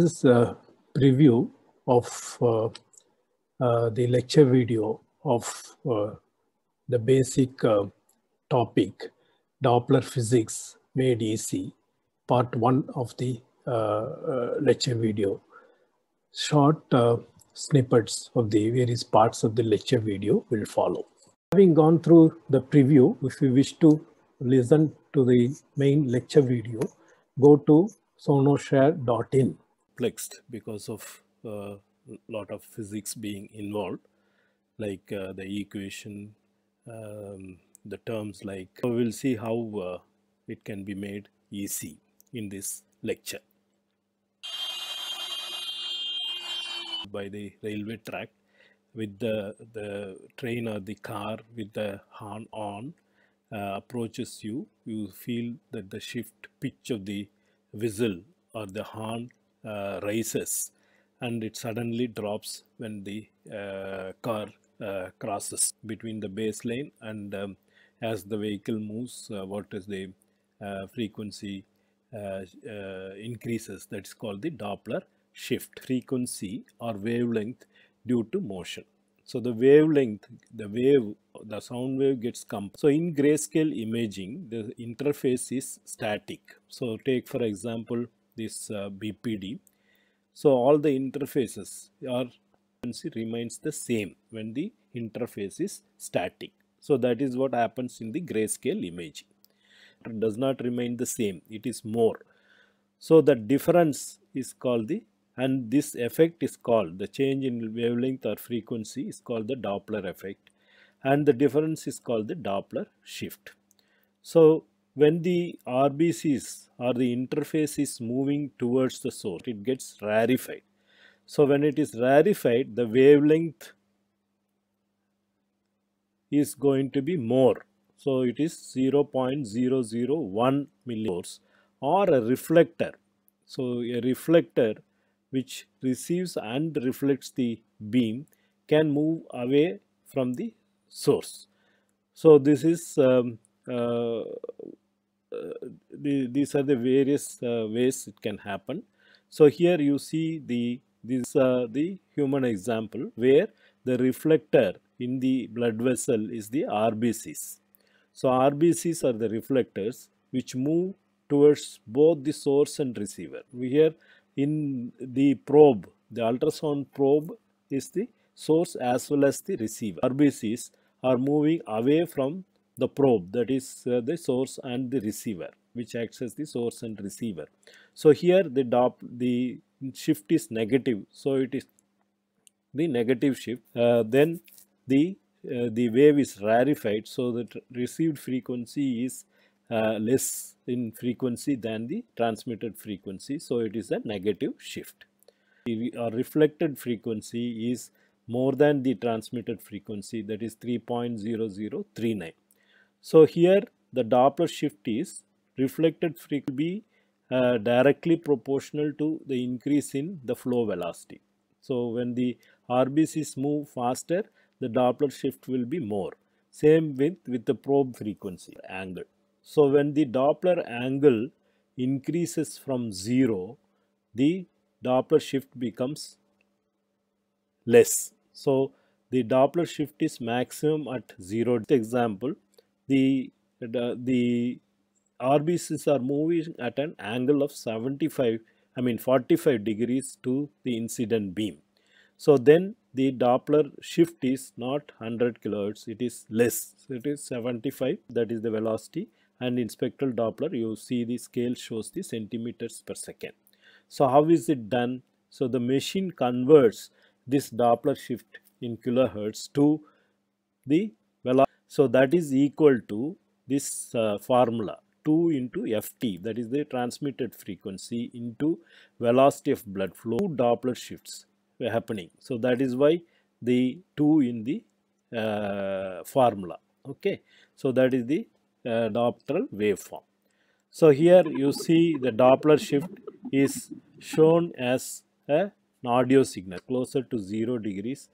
This is uh, a preview of uh, uh, the lecture video of uh, the basic uh, topic, Doppler physics made easy, part one of the uh, lecture video. Short snippets of the various parts of the lecture video will follow. Having gone through the preview, if you wish to listen to the main lecture video, go to sonoshare.in perplexed because of a uh, lot of physics being involved like uh, the equation um, the terms like so we'll see how uh, it can be made easy in this lecture by the railway track with the, the train or the car with the horn on uh, approaches you, you feel that the shift pitch of the whistle or the horn uh, rises and it suddenly drops when the uh, car uh, crosses between the baseline and um, as the vehicle moves uh, what is the uh, frequency uh, increases that is called the Doppler shift frequency or wavelength due to motion. So the wavelength, the wave, the sound wave gets compressed. So in grayscale imaging, the interface is static. So take for example, this uh, BPD. So all the interfaces are remains the same when the interface is static. So that is what happens in the grayscale image. It does not remain the same, it is more. So the difference is called the and this effect is called the change in wavelength or frequency is called the Doppler effect and the difference is called the Doppler shift. So when the RBCs or the interface is moving towards the source, it gets rarefied. So when it is rarefied, the wavelength is going to be more. So it is 0.001 millivolts or a reflector. So a reflector which receives and reflects the beam can move away from the source. So this is um, uh, uh, the, these are the various uh, ways it can happen. So here you see the these are the human example where the reflector in the blood vessel is the RBCs. So RBCs are the reflectors which move towards both the source and receiver. We here in the probe, the ultrasound probe is the source as well as the receiver. RBCs are moving away from the probe that is uh, the source and the receiver which acts as the source and receiver. So here the dop the shift is negative so it is the negative shift uh, then the uh, the wave is rarefied so that received frequency is uh, less in frequency than the transmitted frequency so it is a negative shift. The uh, reflected frequency is more than the transmitted frequency that is 3.0039. So here the Doppler shift is reflected frequency uh, directly proportional to the increase in the flow velocity. So when the RBCs move faster, the Doppler shift will be more. Same with, with the probe frequency angle. So when the Doppler angle increases from 0, the Doppler shift becomes less. So the Doppler shift is maximum at 0. Example, the, the, the RBCs are moving at an angle of 75, I mean 45 degrees to the incident beam. So then the Doppler shift is not 100 kilohertz, it is less, so it is 75, that is the velocity and in spectral Doppler you see the scale shows the centimeters per second. So how is it done? So the machine converts this Doppler shift in kilohertz to the so that is equal to this uh, formula 2 into ft that is the transmitted frequency into velocity of blood flow Doppler shifts happening. So that is why the 2 in the uh, formula okay. So that is the uh, Doppler waveform. So here you see the Doppler shift is shown as an audio signal closer to 0 degrees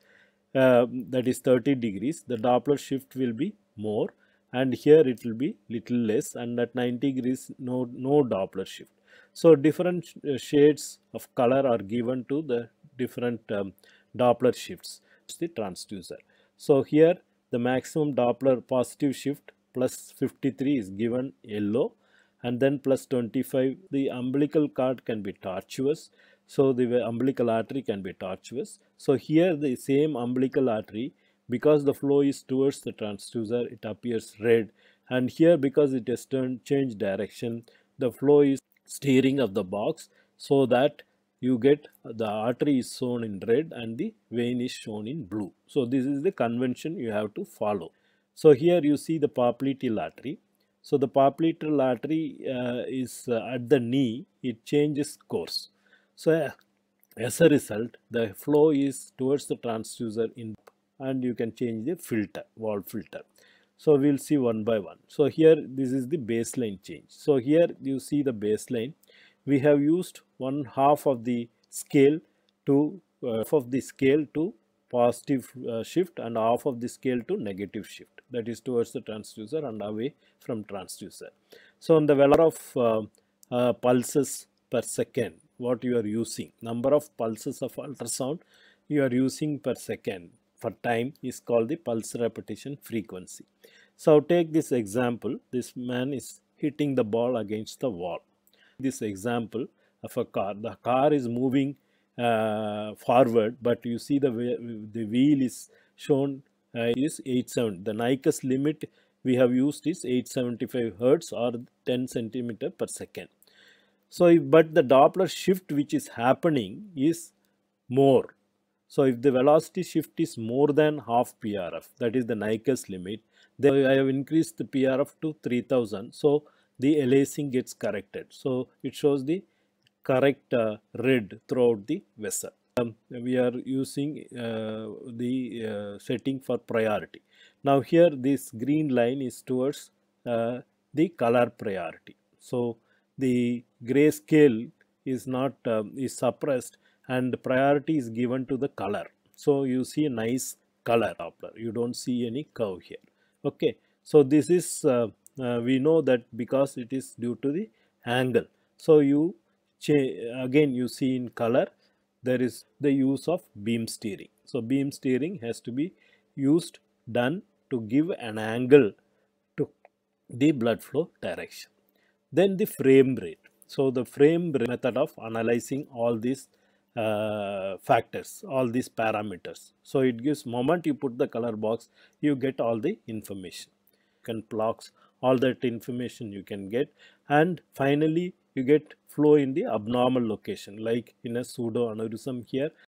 um, that is 30 degrees the Doppler shift will be more and here it will be little less and at 90 degrees no, no Doppler shift. So different sh uh, shades of color are given to the different um, Doppler shifts the transducer. So here the maximum Doppler positive shift plus 53 is given yellow and then plus 25 the umbilical cord can be tortuous so the umbilical artery can be tortuous so here the same umbilical artery because the flow is towards the transducer it appears red and here because it has turned changed direction the flow is steering of the box so that you get the artery is shown in red and the vein is shown in blue so this is the convention you have to follow so here you see the popliteal artery so the popliteal artery uh, is uh, at the knee it changes course so as a result, the flow is towards the transducer in and you can change the filter, wall filter. So we'll see one by one. So here this is the baseline change. So here you see the baseline. We have used one half of the scale to uh, of the scale to positive uh, shift and half of the scale to negative shift that is towards the transducer and away from transducer. So on the valor of uh, uh, pulses per second what you are using number of pulses of ultrasound you are using per second for time is called the pulse repetition frequency so take this example this man is hitting the ball against the wall this example of a car the car is moving uh, forward but you see the the wheel is shown uh, is 87 the nicest limit we have used is 875 hertz or 10 centimeter per second so, but the Doppler shift which is happening is more. So, if the velocity shift is more than half PRF, that is the Nyquist limit, then I have increased the PRF to 3000. So, the aliasing gets corrected. So, it shows the correct uh, red throughout the vessel. Um, we are using uh, the uh, setting for priority. Now here this green line is towards uh, the color priority. So the grayscale is not uh, is suppressed and priority is given to the color. So you see a nice color Doppler. You don't see any curve here. Okay. So this is uh, uh, we know that because it is due to the angle. So you again you see in color there is the use of beam steering. So beam steering has to be used done to give an angle to the blood flow direction. Then the frame rate. So the frame rate method of analyzing all these uh, factors, all these parameters. So it gives moment you put the color box, you get all the information. You can blocks all that information you can get and finally you get flow in the abnormal location like in a pseudo aneurysm here